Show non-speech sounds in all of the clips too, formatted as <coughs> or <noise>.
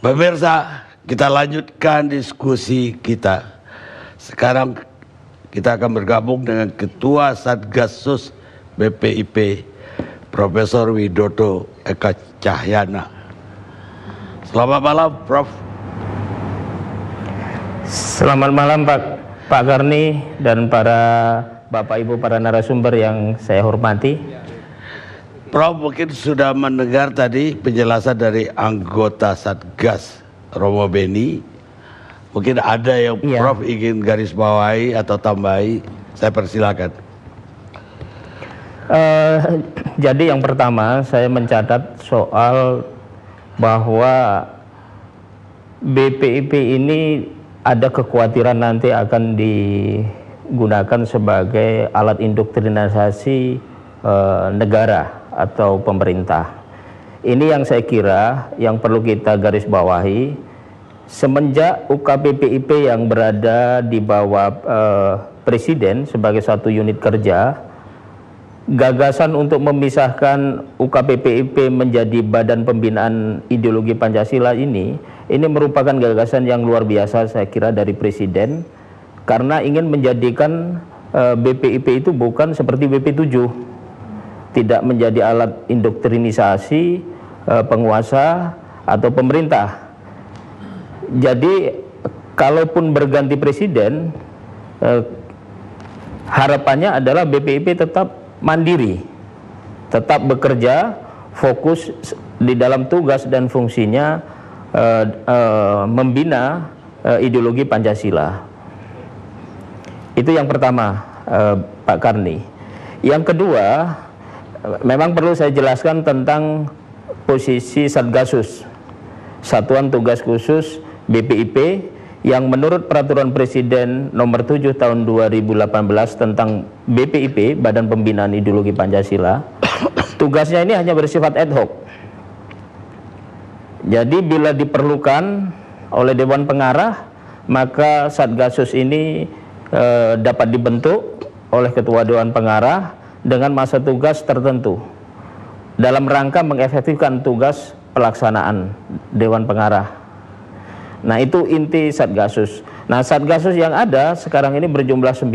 Pemirsa, kita lanjutkan diskusi kita. Sekarang kita akan bergabung dengan Ketua Satgasus BPIP, Profesor Widodo Eka Cahyana. Selamat malam, Prof. Selamat malam, Pak Pak Garni dan para Bapak Ibu para narasumber yang saya hormati. Prof mungkin sudah mendengar tadi penjelasan dari anggota Satgas Romo Beni. Mungkin ada yang ya. Prof ingin garis bawahi atau tambahi. Saya persilakan. Uh, jadi yang pertama saya mencatat soal bahwa BPIP ini ada kekhawatiran nanti akan digunakan sebagai alat indoktrinasi uh, eh, negara atau pemerintah. Ini yang saya kira yang perlu kita garis bawahi semenjak UKPPIP yang berada di bawah eh, presiden sebagai satu unit kerja gagasan untuk memisahkan UKPPIP menjadi badan pembinaan ideologi Pancasila ini ini merupakan gagasan yang luar biasa saya kira dari presiden karena ingin menjadikan eh, BPIP itu bukan seperti BP 7 tidak menjadi alat indoktrinisasi eh, penguasa atau pemerintah. Jadi kalaupun berganti presiden eh, harapannya adalah BPIP tetap mandiri, tetap bekerja, fokus di dalam tugas dan fungsinya eh, eh, membina eh, ideologi Pancasila. Itu yang pertama, eh, Pak Karni. Yang kedua, memang perlu saya jelaskan tentang posisi Satgasus, Satuan Tugas Khusus BPIP yang menurut peraturan presiden nomor 7 tahun 2018 tentang BPIP Badan Pembinaan Ideologi Pancasila <coughs> tugasnya ini hanya bersifat ad hoc. Jadi bila diperlukan oleh dewan pengarah maka Satgasus ini e, dapat dibentuk oleh ketua dewan pengarah dengan masa tugas tertentu dalam rangka mengefektifkan tugas pelaksanaan Dewan Pengarah. Nah itu inti Satgasus. Nah Satgasus yang ada sekarang ini berjumlah 9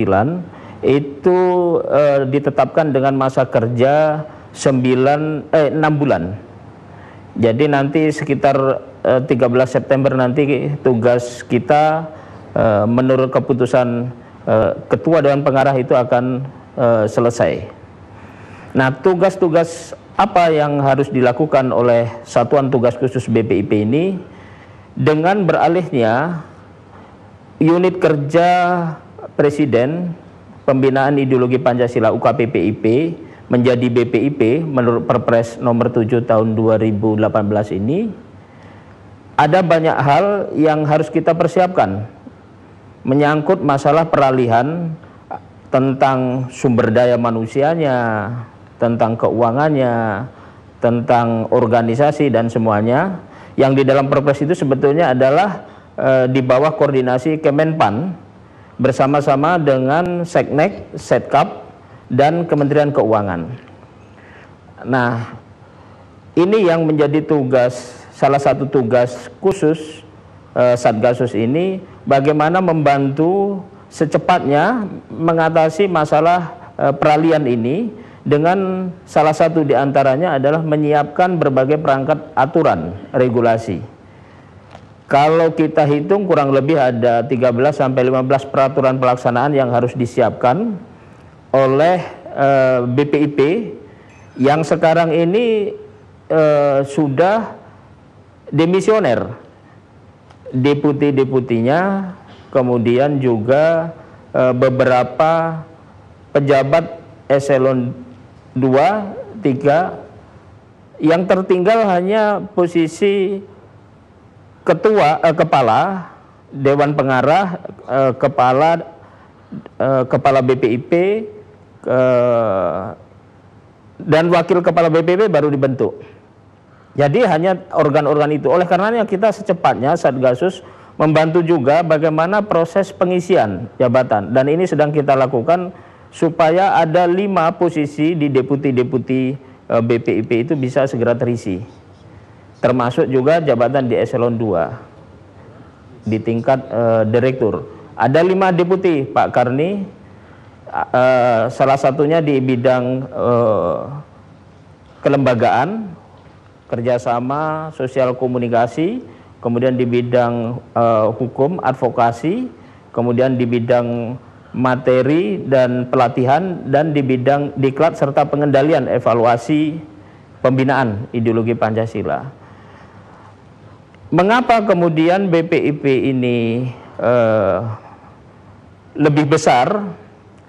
itu eh, ditetapkan dengan masa kerja 9 eh 6 bulan. Jadi nanti sekitar eh, 13 September nanti tugas kita eh, menurut keputusan eh, ketua dewan pengarah itu akan uh, selesai. Nah, tugas-tugas apa yang harus dilakukan oleh Satuan Tugas Khusus BPIP ini dengan beralihnya unit kerja Presiden Pembinaan Ideologi Pancasila UKPPIP menjadi BPIP menurut Perpres nomor 7 tahun 2018 ini ada banyak hal yang harus kita persiapkan menyangkut masalah peralihan tentang sumber daya manusianya, tentang keuangannya, tentang organisasi dan semuanya yang di dalam perpres itu sebetulnya adalah e, di bawah koordinasi Kemenpan bersama-sama dengan Seknek, Setkap dan Kementerian Keuangan. Nah, ini yang menjadi tugas salah satu tugas khusus e, Satgasus ini bagaimana membantu secepatnya mengatasi masalah eh, peralian ini dengan salah satu diantaranya adalah menyiapkan berbagai perangkat aturan regulasi. Kalau kita hitung kurang lebih ada 13 sampai 15 peraturan pelaksanaan yang harus disiapkan oleh e, eh, BPIP yang sekarang ini e, sudah demisioner deputi-deputinya kemudian juga e, beberapa pejabat eselon 2, 3 yang tertinggal hanya posisi ketua e, kepala dewan pengarah e, kepala e, kepala BPIP e, dan wakil kepala BPIP baru dibentuk. Jadi hanya organ-organ itu. Oleh karenanya kita secepatnya Satgasus membantu juga bagaimana proses pengisian jabatan dan ini sedang kita lakukan supaya ada lima posisi di deputi-deputi eh, BPIP itu bisa segera terisi termasuk juga jabatan di eselon 2 di tingkat uh, direktur ada lima deputi Pak Karni uh, salah satunya di bidang uh, kelembagaan kerjasama sosial komunikasi kemudian di bidang uh, hukum, advokasi, kemudian di bidang materi dan pelatihan dan di bidang diklat serta pengendalian evaluasi pembinaan ideologi Pancasila. Mengapa kemudian BPIP ini uh, lebih besar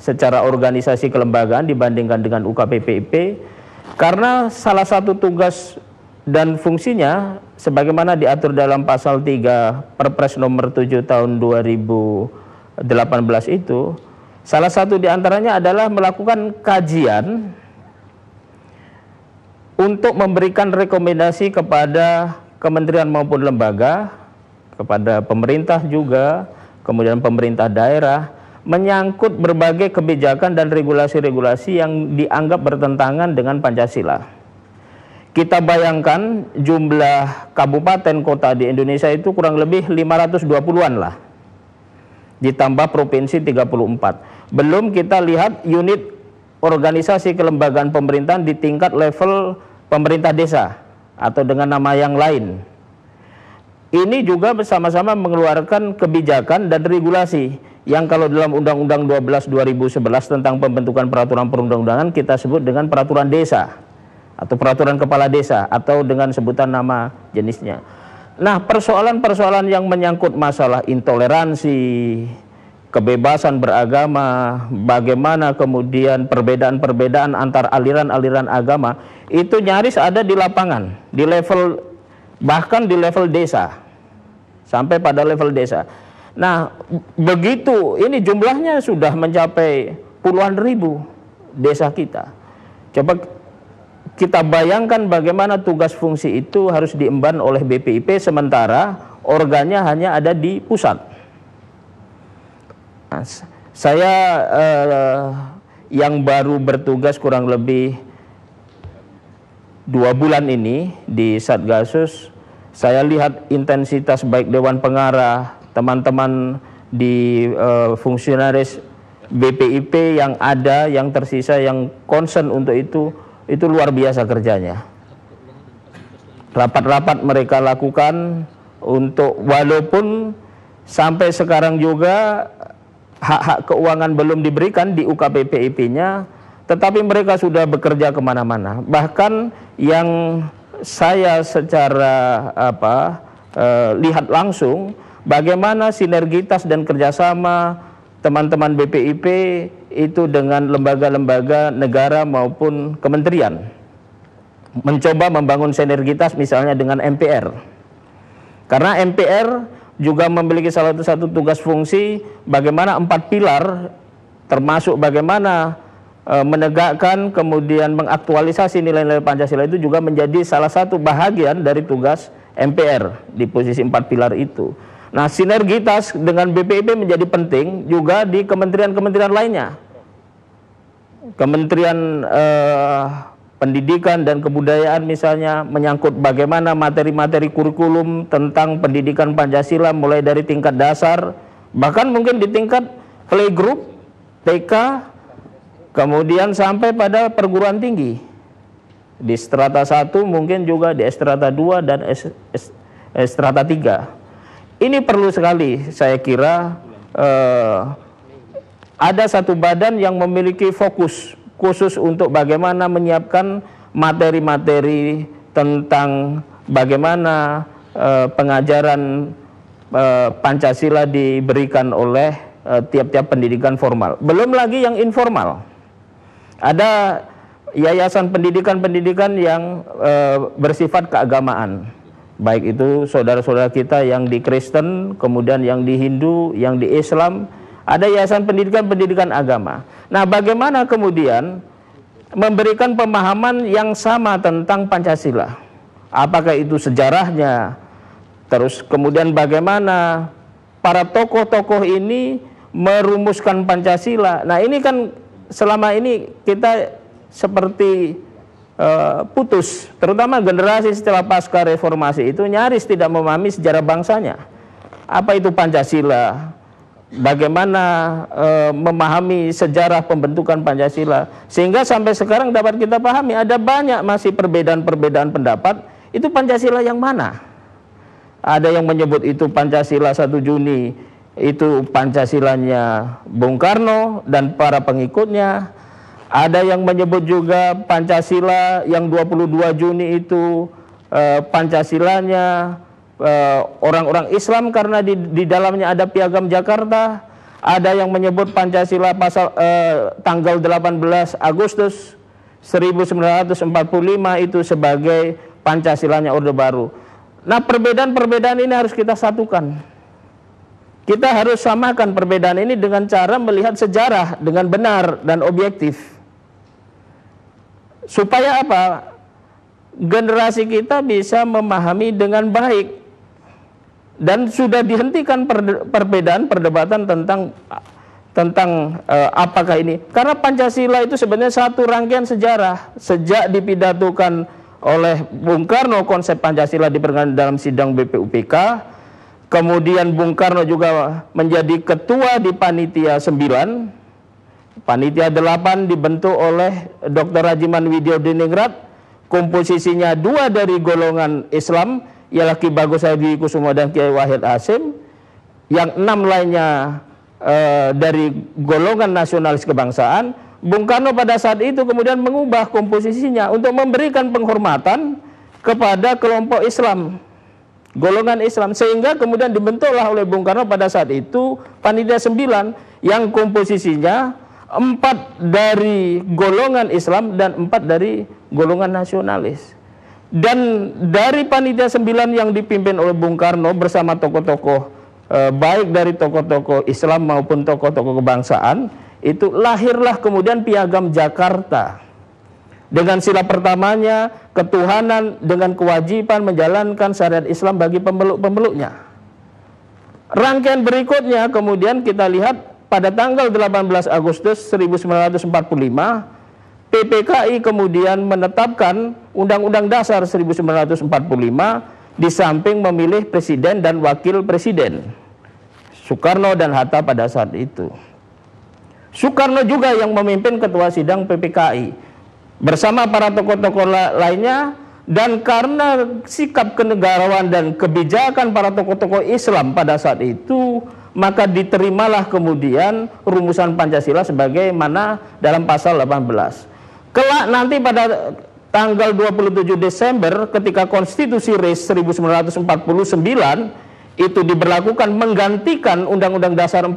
secara organisasi kelembagaan dibandingkan dengan UKPPIP? Karena salah satu tugas dan fungsinya sebagaimana diatur dalam pasal 3 Perpres nomor 7 tahun 2018 itu salah satu diantaranya adalah melakukan kajian untuk memberikan rekomendasi kepada kementerian maupun lembaga kepada pemerintah juga kemudian pemerintah daerah menyangkut berbagai kebijakan dan regulasi-regulasi yang dianggap bertentangan dengan Pancasila. Kita bayangkan jumlah kabupaten kota di Indonesia itu kurang lebih 520-an lah. Ditambah provinsi 34. Belum kita lihat unit organisasi kelembagaan pemerintahan di tingkat level pemerintah desa atau dengan nama yang lain. Ini juga bersama-sama mengeluarkan kebijakan dan regulasi yang kalau dalam Undang-Undang 12 2011 tentang pembentukan peraturan perundang-undangan kita sebut dengan peraturan desa atau peraturan kepala desa atau dengan sebutan nama jenisnya. Nah, persoalan-persoalan yang menyangkut masalah intoleransi, kebebasan beragama, bagaimana kemudian perbedaan-perbedaan antar aliran-aliran agama itu nyaris ada di lapangan, di level bahkan di level desa. Sampai pada level desa. Nah, begitu ini jumlahnya sudah mencapai puluhan ribu desa kita. Coba kita bayangkan bagaimana tugas fungsi itu harus diemban oleh BPIP sementara organnya hanya ada di pusat. Nah, saya eh, yang baru bertugas kurang lebih dua bulan ini di Satgasus, saya lihat intensitas baik Dewan Pengarah, teman-teman di eh, fungsionaris BPIP yang ada, yang tersisa, yang concern untuk itu itu luar biasa kerjanya. Rapat-rapat mereka lakukan untuk walaupun sampai sekarang juga hak-hak keuangan belum diberikan di UKPPIP-nya, tetapi mereka sudah bekerja kemana-mana. Bahkan yang saya secara apa eh, lihat langsung bagaimana sinergitas dan kerjasama teman-teman BPIP itu dengan lembaga-lembaga negara maupun kementerian. Mencoba membangun sinergitas misalnya dengan MPR. Karena MPR juga memiliki salah satu tugas fungsi bagaimana empat pilar termasuk bagaimana e, menegakkan kemudian mengaktualisasi nilai-nilai Pancasila itu juga menjadi salah satu bahagian dari tugas MPR di posisi empat pilar itu. Nah, sinergitas dengan BPIP menjadi penting juga di kementerian-kementerian lainnya. Kementerian eh, Pendidikan dan Kebudayaan misalnya menyangkut bagaimana materi-materi kurikulum tentang pendidikan Pancasila mulai dari tingkat dasar bahkan mungkin di tingkat playgroup TK kemudian sampai pada perguruan tinggi di strata 1 mungkin juga di strata 2 dan strata 3 ini perlu sekali saya kira eh, ada satu badan yang memiliki fokus khusus untuk bagaimana menyiapkan materi-materi tentang bagaimana eh, pengajaran eh, Pancasila diberikan oleh eh, tiap-tiap eh, pendidikan formal. Belum lagi yang informal. Ada yayasan pendidikan-pendidikan yang eh, bersifat keagamaan baik itu saudara-saudara kita yang di Kristen, kemudian yang di Hindu, yang di Islam, ada yayasan pendidikan-pendidikan agama. Nah, bagaimana kemudian memberikan pemahaman yang sama tentang Pancasila? Apakah itu sejarahnya? Terus kemudian bagaimana para tokoh-tokoh ini merumuskan Pancasila? Nah, ini kan selama ini kita seperti eh, putus, terutama generasi setelah pasca reformasi itu nyaris tidak memahami sejarah bangsanya. Apa itu Pancasila? bagaimana e, memahami sejarah pembentukan Pancasila sehingga sampai sekarang dapat kita pahami ada banyak masih perbedaan-perbedaan pendapat itu Pancasila yang mana ada yang menyebut itu Pancasila 1 Juni itu Pancasilanya Bung Karno dan para pengikutnya ada yang menyebut juga Pancasila yang 22 Juni itu e, Pancasilanya Eh, orang-orang Islam karena di, di dalamnya ada piagam Jakarta, ada yang menyebut Pancasila pasal uh, tanggal 18 Agustus 1945 itu sebagai Pancasilanya Orde Baru. Nah, perbedaan-perbedaan ini harus kita satukan. Kita harus samakan perbedaan ini dengan cara melihat sejarah dengan benar dan objektif. Supaya apa? Generasi kita bisa memahami dengan baik dan sudah dihentikan perbedaan perdebatan tentang tentang uh, apakah ini karena Pancasila itu sebenarnya satu rangkaian sejarah sejak dipidatukan oleh Bung Karno konsep Pancasila diperkenalkan dalam sidang BPUPK kemudian Bung Karno juga menjadi ketua di panitia 9 panitia 8 dibentuk oleh Dr. Rajiman Widyo Diningrat komposisinya dua dari golongan Islam ialah ya, Ki Bagus Hadi Kusumo dan Kiai Wahid Asim. Yang enam lainnya e, dari golongan nasionalis kebangsaan. Bung Karno pada saat itu kemudian mengubah komposisinya untuk memberikan penghormatan kepada kelompok Islam, golongan Islam sehingga kemudian dibentuklah oleh Bung Karno pada saat itu panitia sembilan yang komposisinya empat dari golongan Islam dan empat dari golongan nasionalis. Dan dari panitia 9 yang dipimpin oleh Bung Karno bersama tokoh-tokoh eh, baik dari tokoh-tokoh Islam maupun tokoh-tokoh kebangsaan itu lahirlah kemudian piagam Jakarta. Dengan sila pertamanya ketuhanan dengan kewajiban menjalankan syariat Islam bagi pemeluk-pemeluknya. Rangkaian berikutnya kemudian kita lihat pada tanggal 18 Agustus 1945 PPKI kemudian menetapkan Undang-Undang Dasar 1945 di samping memilih presiden dan wakil presiden Soekarno dan Hatta pada saat itu. Soekarno juga yang memimpin ketua sidang PPKI bersama para tokoh-tokoh lainnya dan karena sikap kenegarawan dan kebijakan para tokoh-tokoh Islam pada saat itu maka diterimalah kemudian rumusan Pancasila sebagaimana dalam pasal 18. Kelak nanti pada tanggal 27 Desember ketika konstitusi RIS 1949 itu diberlakukan menggantikan Undang-Undang Dasar 45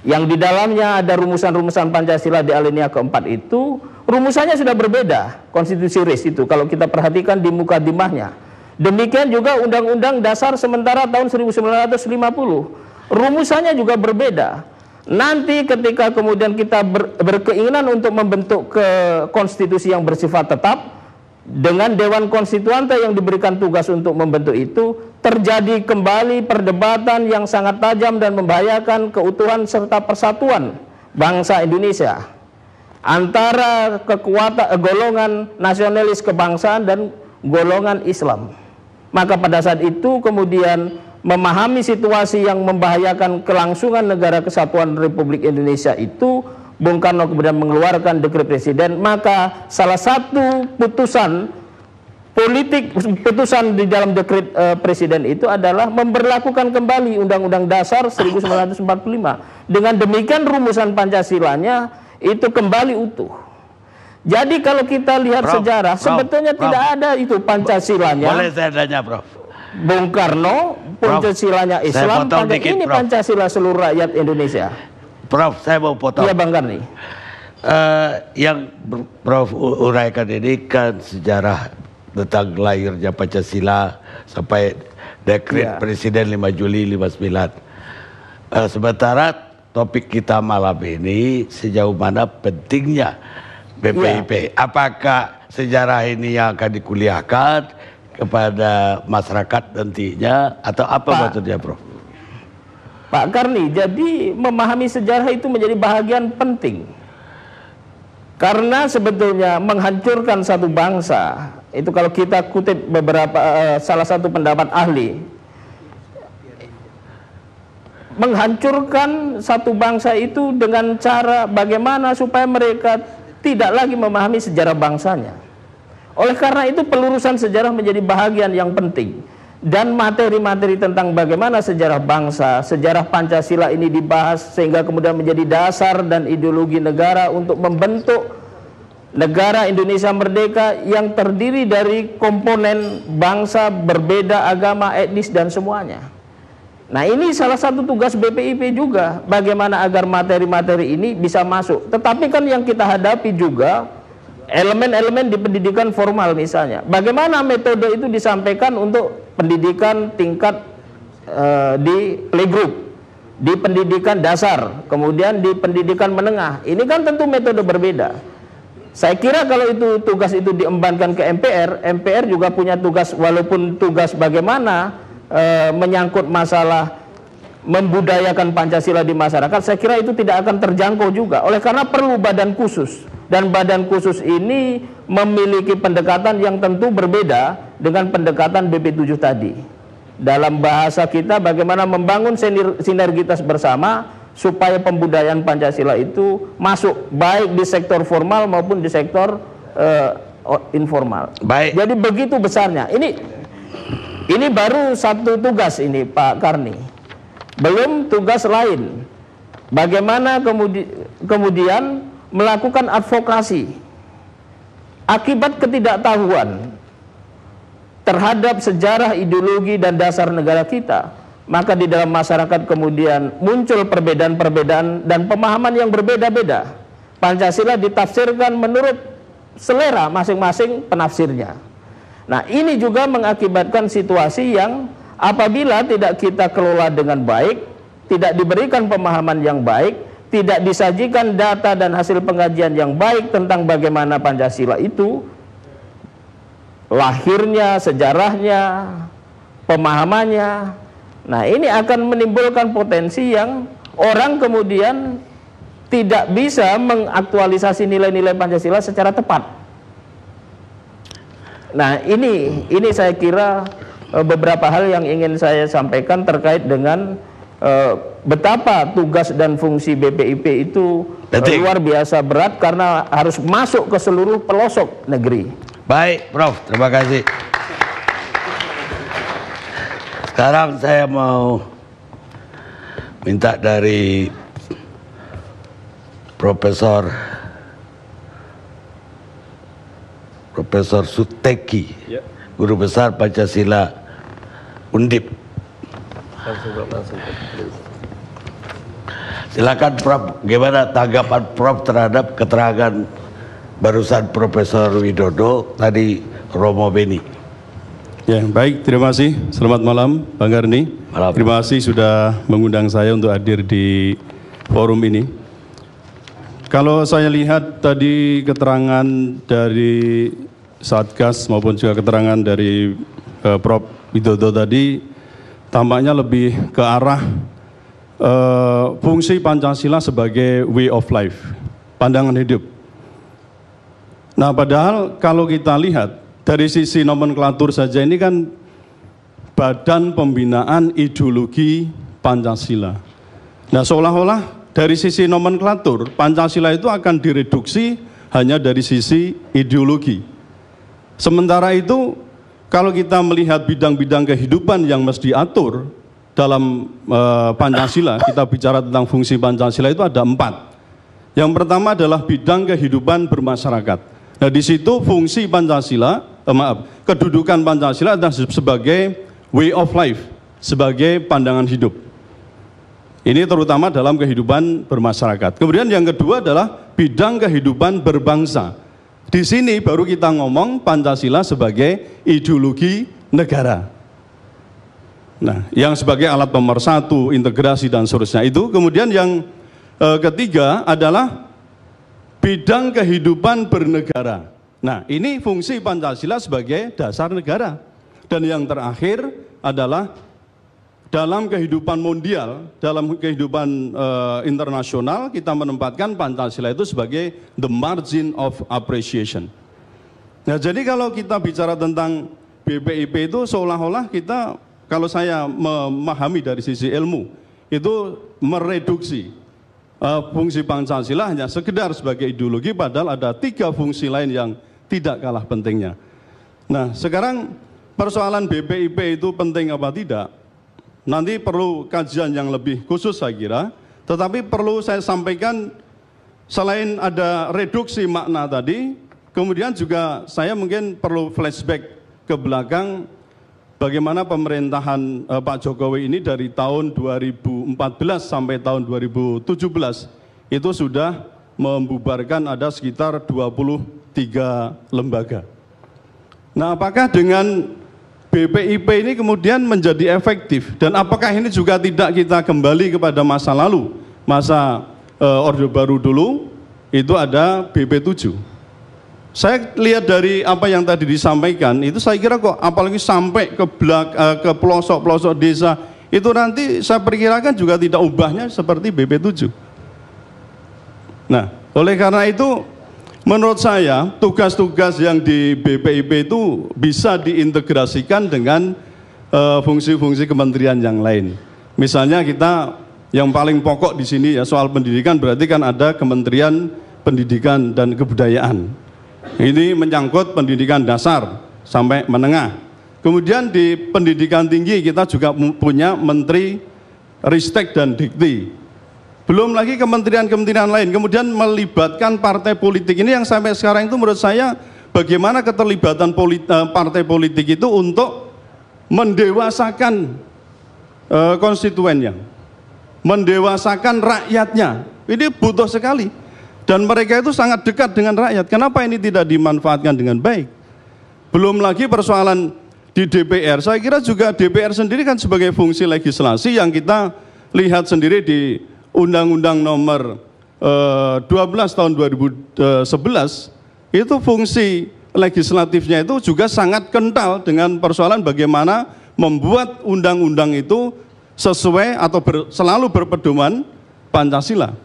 yang di dalamnya ada rumusan-rumusan Pancasila di alinea keempat itu rumusannya sudah berbeda konstitusi RIS itu kalau kita perhatikan di muka dimahnya demikian juga Undang-Undang Dasar sementara tahun 1950 rumusannya juga berbeda Nanti ketika kemudian kita ber, berkeinginan untuk membentuk ke konstitusi yang bersifat tetap dengan dewan konstituante yang diberikan tugas untuk membentuk itu terjadi kembali perdebatan yang sangat tajam dan membahayakan keutuhan serta persatuan bangsa Indonesia antara kekuatan eh, golongan nasionalis kebangsaan dan golongan Islam. Maka pada saat itu kemudian memahami situasi yang membahayakan kelangsungan negara kesatuan Republik Indonesia itu Bung Karno kemudian mengeluarkan dekret presiden maka salah satu putusan politik putusan di dalam dekret uh, presiden itu adalah memperlakukan kembali Undang-Undang Dasar 1945 dengan demikian rumusan Pancasilanya itu kembali utuh jadi kalau kita lihat Prof, sejarah Prof, sebetulnya Prof, tidak ada itu Pancasilanya boleh saya tanya Prof Bung Karno, Pancasilanya Islam, Pancasila ini Prof. Pancasila seluruh rakyat Indonesia. Prof, saya mau potong. Iya Bang Karni. Uh, yang Prof uraikan ini kan sejarah tentang lahirnya Pancasila sampai dekret ya. Presiden 5 Juli 59. Uh, eh, sementara topik kita malam ini sejauh mana pentingnya BPIP. Ya. Apakah sejarah ini yang akan dikuliahkan kepada masyarakat nantinya atau apa Pak, maksudnya Prof? Pak Karni, jadi memahami sejarah itu menjadi bahagian penting. Karena sebetulnya menghancurkan satu bangsa, itu kalau kita kutip beberapa uh, salah satu pendapat ahli, menghancurkan satu bangsa itu dengan cara bagaimana supaya mereka tidak lagi memahami sejarah bangsanya. Oleh karena itu pelurusan sejarah menjadi bahagian yang penting dan materi-materi tentang bagaimana sejarah bangsa, sejarah Pancasila ini dibahas sehingga kemudian menjadi dasar dan ideologi negara untuk membentuk negara Indonesia merdeka yang terdiri dari komponen bangsa berbeda agama, etnis dan semuanya. Nah, ini salah satu tugas BPIP juga bagaimana agar materi-materi ini bisa masuk. Tetapi kan yang kita hadapi juga elemen-elemen di pendidikan formal misalnya. Bagaimana metode itu disampaikan untuk pendidikan tingkat uh, di playgroup, di pendidikan dasar, kemudian di pendidikan menengah. Ini kan tentu metode berbeda. Saya kira kalau itu tugas itu diembankan ke MPR, MPR juga punya tugas walaupun tugas bagaimana e, menyangkut masalah membudayakan Pancasila di masyarakat, saya kira itu tidak akan terjangkau juga. Oleh karena perlu badan khusus dan badan khusus ini memiliki pendekatan yang tentu berbeda dengan pendekatan BP7 tadi. Dalam bahasa kita bagaimana membangun sinergitas bersama supaya pembudayaan Pancasila itu masuk baik di sektor formal maupun di sektor uh, informal. Baik. Jadi begitu besarnya. Ini ini baru satu tugas ini Pak Karni. Belum tugas lain. Bagaimana kemudi, kemudian melakukan advokasi akibat ketidaktahuan terhadap sejarah ideologi dan dasar negara kita maka di dalam masyarakat kemudian muncul perbedaan-perbedaan dan pemahaman yang berbeda-beda Pancasila ditafsirkan menurut selera masing-masing penafsirnya nah ini juga mengakibatkan situasi yang apabila tidak kita kelola dengan baik tidak diberikan pemahaman yang baik tidak disajikan data dan hasil pengajian yang baik tentang bagaimana Pancasila itu lahirnya, sejarahnya, pemahamannya. Nah, ini akan menimbulkan potensi yang orang kemudian tidak bisa mengaktualisasi nilai-nilai Pancasila secara tepat. Nah, ini ini saya kira eh, beberapa hal yang ingin saya sampaikan terkait dengan Eh, betapa tugas dan fungsi BPIP itu Detik. Eh, luar biasa berat karena harus masuk ke seluruh pelosok negeri. Baik, Prof. Terima kasih. Sekarang saya mau minta dari Profesor Profesor Suteki, ya. Guru Besar Pancasila Undip silakan Prof gimana tanggapan Prof terhadap keterangan barusan Profesor Widodo tadi Romo Beni Ya, baik. Terima kasih. Selamat malam, Bang Garni. Malam. Terima kasih sudah mengundang saya untuk hadir di forum ini. Kalau saya lihat tadi keterangan dari Satgas maupun juga keterangan dari uh, Prof Widodo tadi tampaknya lebih ke arah uh, fungsi Pancasila sebagai way of life, pandangan hidup. Nah, padahal kalau kita lihat dari sisi nomenklatur saja ini kan Badan Pembinaan Ideologi Pancasila. Nah, seolah-olah dari sisi nomenklatur Pancasila itu akan direduksi hanya dari sisi ideologi. Sementara itu kalau kita melihat bidang-bidang kehidupan yang mesti diatur dalam e, Pancasila, kita bicara tentang fungsi Pancasila itu ada empat. Yang pertama adalah bidang kehidupan bermasyarakat. Nah di situ fungsi Pancasila, eh, maaf, kedudukan Pancasila adalah sebagai way of life, sebagai pandangan hidup. Ini terutama dalam kehidupan bermasyarakat. Kemudian yang kedua adalah bidang kehidupan berbangsa. Di sini baru kita ngomong Pancasila sebagai ideologi negara. Nah, yang sebagai alat pemersatu, integrasi dan seterusnya itu. Kemudian yang e, ketiga adalah bidang kehidupan bernegara. Nah, ini fungsi Pancasila sebagai dasar negara. Dan yang terakhir adalah dalam kehidupan mondial, dalam kehidupan uh, internasional, kita menempatkan Pancasila itu sebagai the margin of appreciation. Nah, jadi kalau kita bicara tentang BPIP itu seolah-olah kita, kalau saya memahami dari sisi ilmu, itu mereduksi uh, fungsi Pancasila hanya sekedar sebagai ideologi, padahal ada tiga fungsi lain yang tidak kalah pentingnya. Nah, sekarang persoalan BPIP itu penting apa tidak? Nanti perlu kajian yang lebih khusus saya kira, tetapi perlu saya sampaikan selain ada reduksi makna tadi, kemudian juga saya mungkin perlu flashback ke belakang bagaimana pemerintahan eh, Pak Jokowi ini dari tahun 2014 sampai tahun 2017 itu sudah membubarkan ada sekitar 23 lembaga. Nah, apakah dengan BPIP ini kemudian menjadi efektif dan apakah ini juga tidak kita kembali kepada masa lalu masa e, Orde Baru dulu itu ada BP7 saya lihat dari apa yang tadi disampaikan itu saya kira kok apalagi sampai ke belak, e, ke pelosok-pelosok desa itu nanti saya perkirakan juga tidak ubahnya seperti BP7 nah oleh karena itu Menurut saya, tugas-tugas yang di BPIP itu bisa diintegrasikan dengan eh, fungsi-fungsi uh, kementerian yang lain. Misalnya kita yang paling pokok di sini ya soal pendidikan berarti kan ada Kementerian Pendidikan dan Kebudayaan. Ini menyangkut pendidikan dasar sampai menengah. Kemudian di pendidikan tinggi kita juga punya Menteri Ristek dan Dikti belum lagi kementerian-kementerian lain, kemudian melibatkan partai politik ini yang sampai sekarang itu menurut saya bagaimana keterlibatan politi eh, partai politik itu untuk mendewasakan uh, konstituennya, mendewasakan rakyatnya. Ini butuh sekali. Dan mereka itu sangat dekat dengan rakyat. Kenapa ini tidak dimanfaatkan dengan baik? Belum lagi persoalan di DPR. Saya kira juga DPR sendiri kan sebagai fungsi legislasi yang kita lihat sendiri di Undang-Undang Nomor eh, 12 Tahun 2011 eh, itu fungsi legislatifnya itu juga sangat kental dengan persoalan bagaimana membuat undang-undang itu sesuai atau ber, selalu berpedoman Pancasila.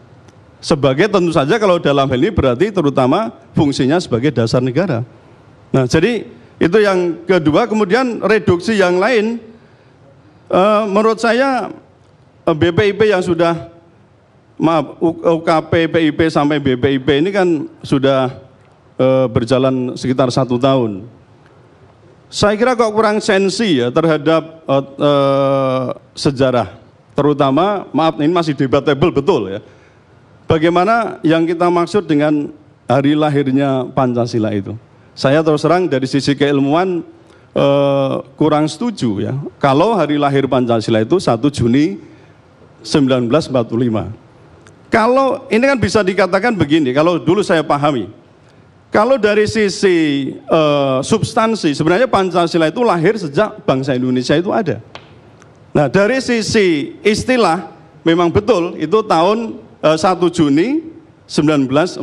Sebagai tentu saja kalau dalam hal ini berarti terutama fungsinya sebagai dasar negara. Nah, jadi itu yang kedua, kemudian reduksi yang lain e, menurut saya eh, BPIP yang sudah maaf UKP PIP sampai BPIP ini kan sudah e, berjalan sekitar satu tahun. Saya kira kok kurang sensi ya terhadap e, e, sejarah, terutama maaf ini masih debatable betul ya. Bagaimana yang kita maksud dengan hari lahirnya Pancasila itu? Saya terus terang dari sisi keilmuan e, kurang setuju ya. Kalau hari lahir Pancasila itu 1 Juni 1945 kalau ini kan bisa dikatakan begini, kalau dulu saya pahami, kalau dari sisi uh, substansi, sebenarnya Pancasila itu lahir sejak bangsa Indonesia itu ada. Nah, dari sisi istilah, memang betul itu tahun uh, eh, 1 Juni 1945.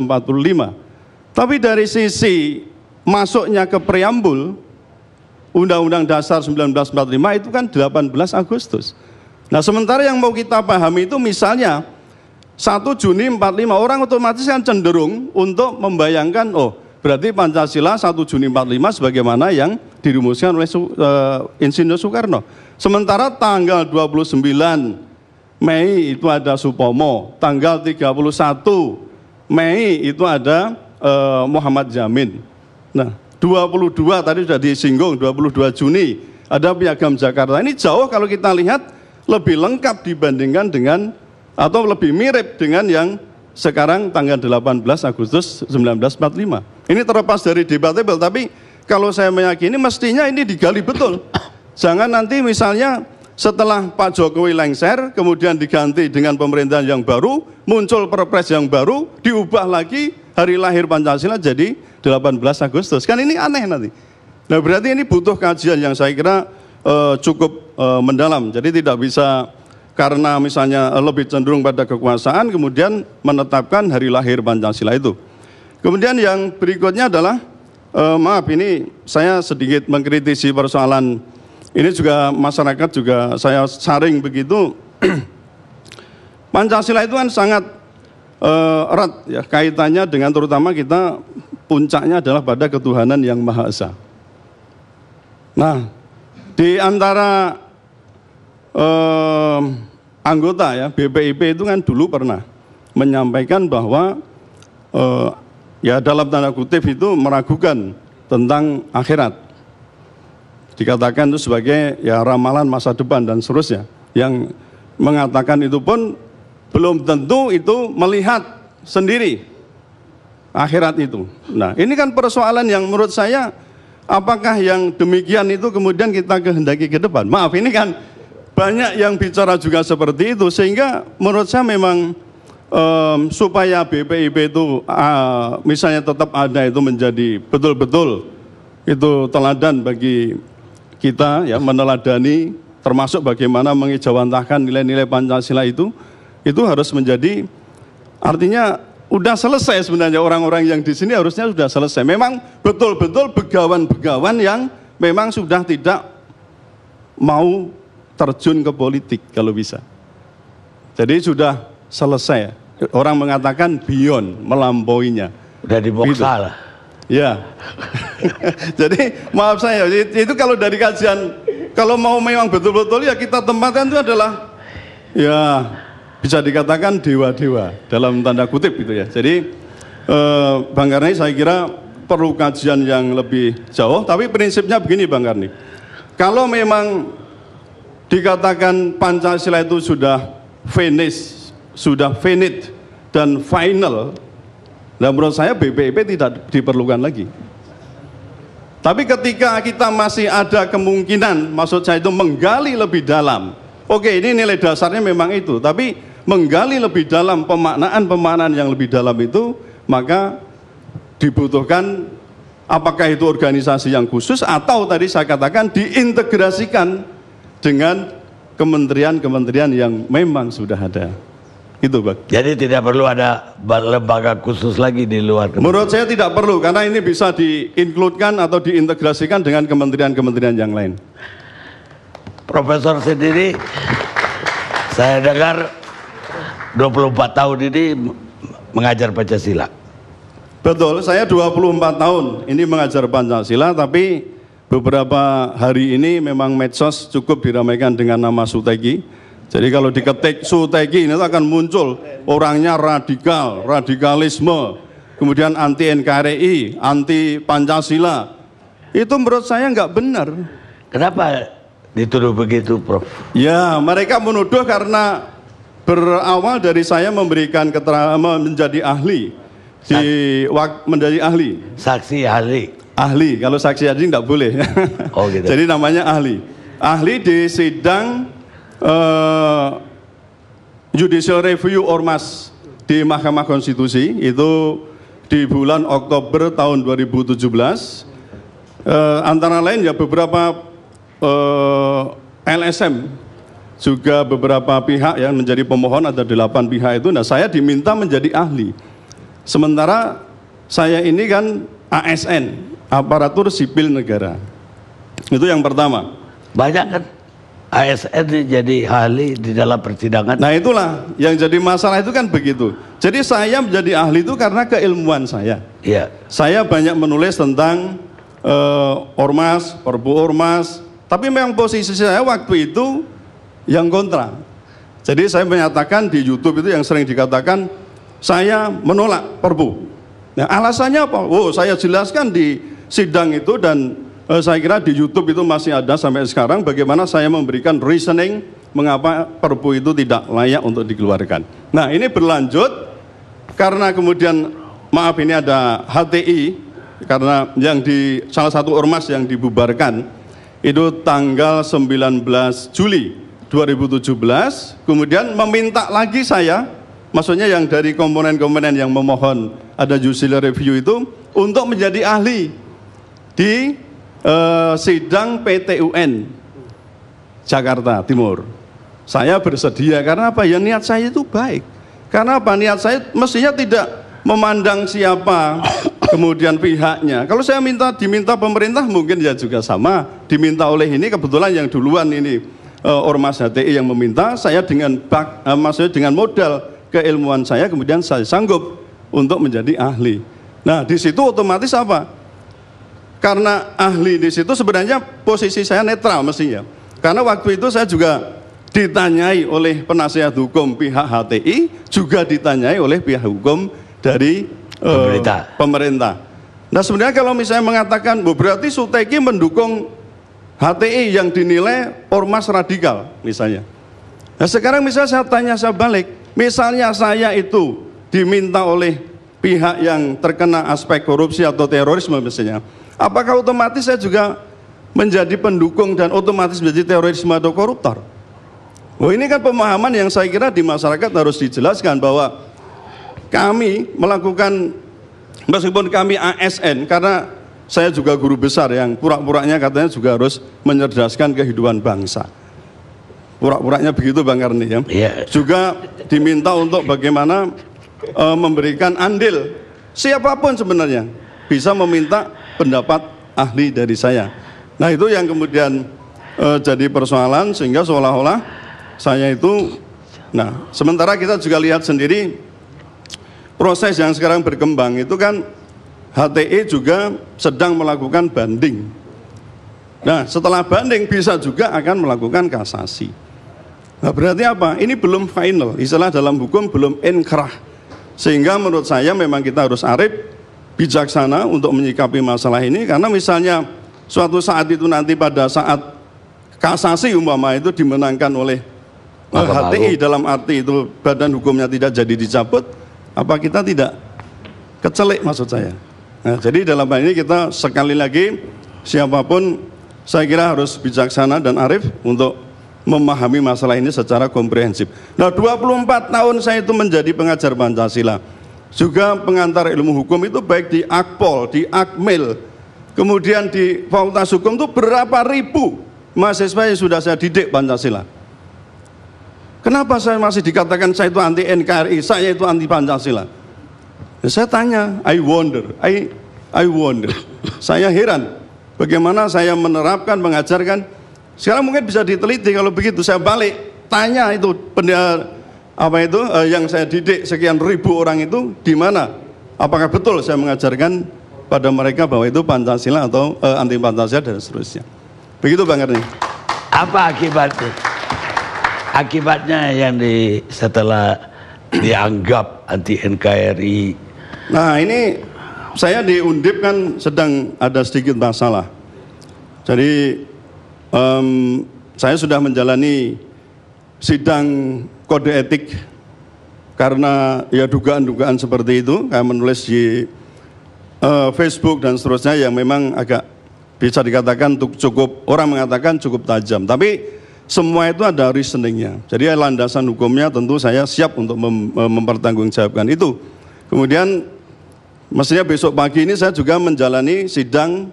Tapi dari sisi masuknya ke preambul, Undang-Undang Dasar 1945 itu kan 18 Agustus. Nah, sementara yang mau kita pahami itu misalnya 1 Juni 45 orang otomatis kan cenderung untuk membayangkan oh berarti Pancasila 1 Juni 45 sebagaimana yang dirumuskan oleh uh, Insinyur Soekarno. Sementara tanggal 29 Mei itu ada Supomo, tanggal 31 Mei itu ada uh, Muhammad Jamin. Nah, 22 tadi sudah disinggung 22 Juni ada Piagam Jakarta. Ini jauh kalau kita lihat lebih lengkap dibandingkan dengan atau lebih mirip dengan yang sekarang tanggal 18 Agustus 1945. Ini terlepas dari debatable, tapi kalau saya meyakini mestinya ini digali betul. Jangan nanti misalnya setelah Pak Jokowi lengser, kemudian diganti dengan pemerintahan yang baru, muncul perpres yang baru, diubah lagi hari lahir Pancasila jadi 18 Agustus. Kan ini aneh nanti. Nah berarti ini butuh kajian yang saya kira uh, cukup uh, mendalam. Jadi tidak bisa karena misalnya eh, lebih cenderung pada kekuasaan kemudian menetapkan hari lahir Pancasila itu. Kemudian yang berikutnya adalah eh, maaf ini saya sedikit mengkritisi persoalan ini juga masyarakat juga saya saring begitu <clears throat> Pancasila itu kan sangat eh, erat ya kaitannya dengan terutama kita puncaknya adalah pada ketuhanan yang maha esa. Nah, di antara eh, anggota ya BPIP itu kan dulu pernah menyampaikan bahwa eh, ya dalam tanda kutip itu meragukan tentang akhirat. Dikatakan itu sebagai ya ramalan masa depan dan seterusnya. Yang mengatakan itu pun belum tentu itu melihat sendiri akhirat itu. Nah, ini kan persoalan yang menurut saya apakah yang demikian itu kemudian kita kehendaki ke depan? Maaf, ini kan banyak yang bicara juga seperti itu sehingga menurut saya memang um, supaya BPIP itu uh, misalnya tetap ada itu menjadi betul-betul itu teladan bagi kita ya meneladani termasuk bagaimana mengijawantahkan nilai-nilai Pancasila itu itu harus menjadi artinya udah selesai sebenarnya orang-orang yang di sini harusnya sudah selesai. Memang betul-betul begawan-begawan yang memang sudah tidak mau terjun ke politik kalau bisa. Jadi sudah selesai. Orang mengatakan beyond, melampauinya. Udah diboksa gitu. lah. Ya. <laughs> Jadi maaf saya, itu kalau dari kajian, kalau mau memang betul-betul ya kita tempatkan itu adalah ya bisa dikatakan dewa-dewa dalam tanda kutip gitu ya. Jadi eh, Bang Karni saya kira perlu kajian yang lebih jauh, tapi prinsipnya begini Bang Karni. Kalau memang dikatakan Pancasila itu sudah finish, sudah finit dan final. Dan menurut saya BPIP tidak diperlukan lagi. Tapi ketika kita masih ada kemungkinan, maksud saya itu menggali lebih dalam. Oke, ini nilai dasarnya memang itu, tapi menggali lebih dalam pemaknaan-pemaknaan yang lebih dalam itu, maka dibutuhkan apakah itu organisasi yang khusus atau tadi saya katakan diintegrasikan dengan kementerian-kementerian yang memang sudah ada. Itu Pak. Jadi tidak perlu ada lembaga khusus lagi di luar. Menurut saya tidak perlu karena ini bisa diinkludkan atau diintegrasikan dengan kementerian-kementerian yang lain. Profesor sendiri saya dengar 24 tahun ini mengajar Pancasila. Betul, saya 24 tahun ini mengajar Pancasila tapi beberapa hari ini memang medsos cukup diramaikan dengan nama Suteki. Jadi kalau diketik Suteki ini akan muncul orangnya radikal, radikalisme, kemudian anti NKRI, anti Pancasila. Itu menurut saya nggak benar. Kenapa dituduh begitu, Prof? Ya, mereka menuduh karena berawal dari saya memberikan keterangan menjadi ahli di waktu menjadi ahli. Saksi ahli. Ahli, kalau saksi ahli nggak boleh. Oh gitu. <laughs> Jadi namanya ahli. Ahli di sidang uh, judicial review ormas di Mahkamah Konstitusi itu di bulan Oktober tahun 2017 uh, eh, antara lain ya beberapa uh, eh, LSM juga beberapa pihak yang menjadi pemohon ada delapan pihak itu nah saya diminta menjadi ahli sementara saya ini kan ASN aparatur sipil negara. Itu yang pertama. Banyak kan ASN jadi ahli di dalam persidangan. Nah itulah yang jadi masalah itu kan begitu. Jadi saya menjadi ahli itu karena keilmuan saya. Iya. Saya banyak menulis tentang uh, ormas, perbu ormas. Tapi memang posisi saya waktu itu yang kontra. Jadi saya menyatakan di YouTube itu yang sering dikatakan saya menolak perbu. Nah, alasannya apa? Oh, saya jelaskan di sidang itu dan eh, saya kira di YouTube itu masih ada sampai sekarang bagaimana saya memberikan reasoning mengapa Perpu itu tidak layak untuk dikeluarkan. Nah, ini berlanjut karena kemudian maaf ini ada HTI karena yang di salah satu ormas yang dibubarkan itu tanggal 19 Juli 2017 kemudian meminta lagi saya maksudnya yang dari komponen-komponen yang memohon ada judicial review itu untuk menjadi ahli di uh, sidang PTUN Jakarta Timur. Saya bersedia karena apa? Ya niat saya itu baik. Karena apa? Niat saya mestinya tidak memandang siapa kemudian pihaknya. Kalau saya minta diminta pemerintah mungkin ya juga sama. Diminta oleh ini kebetulan yang duluan ini uh, ormas HTI yang meminta, saya dengan bak, uh, maksudnya dengan modal keilmuan saya kemudian saya sanggup untuk menjadi ahli. Nah, di situ otomatis apa? karena ahli di situ sebenarnya posisi saya netral mestinya. Karena waktu itu saya juga ditanyai oleh penasehat hukum pihak HTI, juga ditanyai oleh pihak hukum dari eh, pemerintah. Uh, pemerintah. Nah sebenarnya kalau misalnya mengatakan berarti Suteki mendukung HTI yang dinilai ormas radikal misalnya. Nah sekarang misalnya saya tanya saya balik, misalnya saya itu diminta oleh pihak yang terkena aspek korupsi atau terorisme misalnya Apakah otomatis saya juga menjadi pendukung dan otomatis menjadi terorisme atau koruptor? Oh ini kan pemahaman yang saya kira di masyarakat harus dijelaskan bahwa kami melakukan meskipun kami ASN karena saya juga guru besar yang pura-puranya katanya juga harus menyerdaskan kehidupan bangsa pura-puranya begitu Bang Karni ya. Yeah. Juga diminta untuk bagaimana uh, memberikan andil siapapun sebenarnya bisa meminta pendapat ahli dari saya. Nah itu yang kemudian e, jadi persoalan sehingga seolah-olah saya itu, nah sementara kita juga lihat sendiri proses yang sekarang berkembang itu kan HTI juga sedang melakukan banding. Nah setelah banding bisa juga akan melakukan kasasi. Nah, berarti apa? Ini belum final. Istilah dalam hukum belum inkrah. Sehingga menurut saya memang kita harus arif bijaksana untuk menyikapi masalah ini karena misalnya suatu saat itu nanti pada saat kasasi umpama itu dimenangkan oleh Mahkamah HTI dalam arti itu badan hukumnya tidak jadi dicabut, apa kita tidak kecelik maksud saya. Nah, jadi dalam hal ini kita sekali lagi siapapun saya kira harus bijaksana dan arif untuk memahami masalah ini secara komprehensif. Nah, 24 tahun saya itu menjadi pengajar Pancasila juga pengantar ilmu hukum itu baik di Akpol, di Akmil, kemudian di Fakultas Hukum itu berapa ribu mahasiswa yang sudah saya didik Pancasila. Kenapa saya masih dikatakan saya itu anti NKRI, saya itu anti Pancasila? Ya, saya tanya, I wonder, I, I wonder. <laughs> Saya heran bagaimana saya menerapkan, mengajarkan. Sekarang mungkin bisa diteliti kalau begitu saya balik, tanya itu apa itu eh, yang saya didik sekian ribu orang itu di mana? Apakah betul saya mengajarkan pada mereka bahwa itu Pancasila atau eh, anti Pancasila dan seterusnya. Begitu Bang Erni. Apa akibatnya? Akibatnya yang di setelah dianggap anti NKRI. Nah, ini saya diundip kan sedang ada sedikit masalah. Jadi um, saya sudah menjalani sidang kode etik karena ya dugaan-dugaan seperti itu kami menulis di uh, Facebook dan seterusnya yang memang agak bisa dikatakan cukup orang mengatakan cukup tajam tapi semua itu ada reasoningnya jadi landasan hukumnya tentu saya siap untuk mem eh, mempertanggungjawabkan itu kemudian mestinya besok pagi ini saya juga menjalani sidang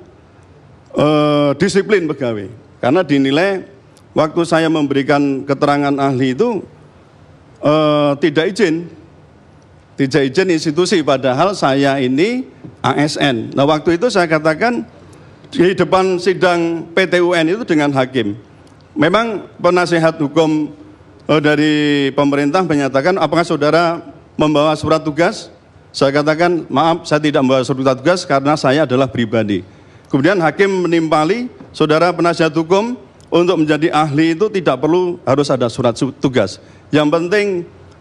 uh, disiplin pegawai karena dinilai waktu saya memberikan keterangan ahli itu Eh, tidak izin, tidak izin institusi. Padahal saya ini ASN. Nah waktu itu saya katakan di depan sidang PTUN itu dengan hakim. Memang penasehat hukum eh, dari pemerintah menyatakan apakah saudara membawa surat tugas? Saya katakan maaf saya tidak membawa surat tugas karena saya adalah pribadi. Kemudian hakim menimpali saudara penasihat hukum untuk menjadi ahli itu tidak perlu harus ada surat tugas. Yang penting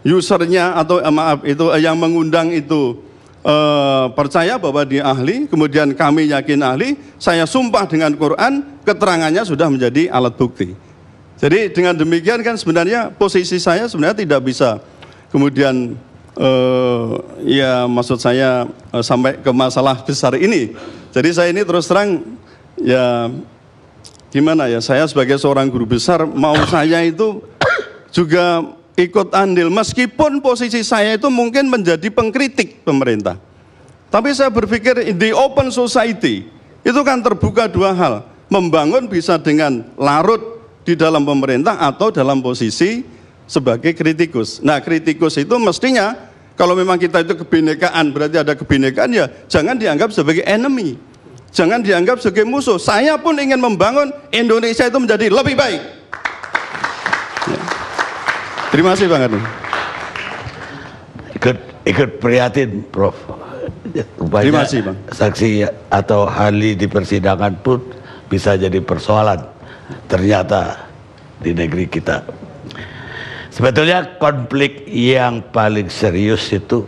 usernya atau eh, maaf itu eh, yang mengundang itu eh, percaya bahwa dia ahli, kemudian kami yakin ahli, saya sumpah dengan Quran, keterangannya sudah menjadi alat bukti. Jadi dengan demikian kan sebenarnya posisi saya sebenarnya tidak bisa kemudian eh, ya maksud saya eh, sampai ke masalah besar ini. Jadi saya ini terus terang ya gimana ya saya sebagai seorang guru besar mau saya itu juga ikut andil meskipun posisi saya itu mungkin menjadi pengkritik pemerintah. Tapi saya berpikir the open society itu kan terbuka dua hal, membangun bisa dengan larut di dalam pemerintah atau dalam posisi sebagai kritikus. Nah, kritikus itu mestinya kalau memang kita itu kebinekaan berarti ada kebinekaan ya jangan dianggap sebagai enemy. Jangan dianggap sebagai musuh. Saya pun ingin membangun Indonesia itu menjadi lebih baik. Ya. Terima kasih Bang Ikut, ikut prihatin Prof. Banyak Terima kasih Bang. Saksi atau ahli di persidangan pun bisa jadi persoalan. Ternyata di negeri kita. Sebetulnya konflik yang paling serius itu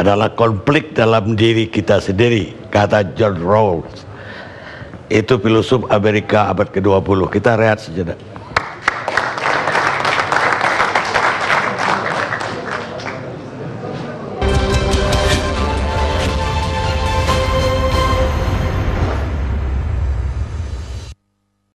adalah konflik dalam diri kita sendiri, kata John Rawls. Itu filosof Amerika abad ke-20. Kita rehat sejenak.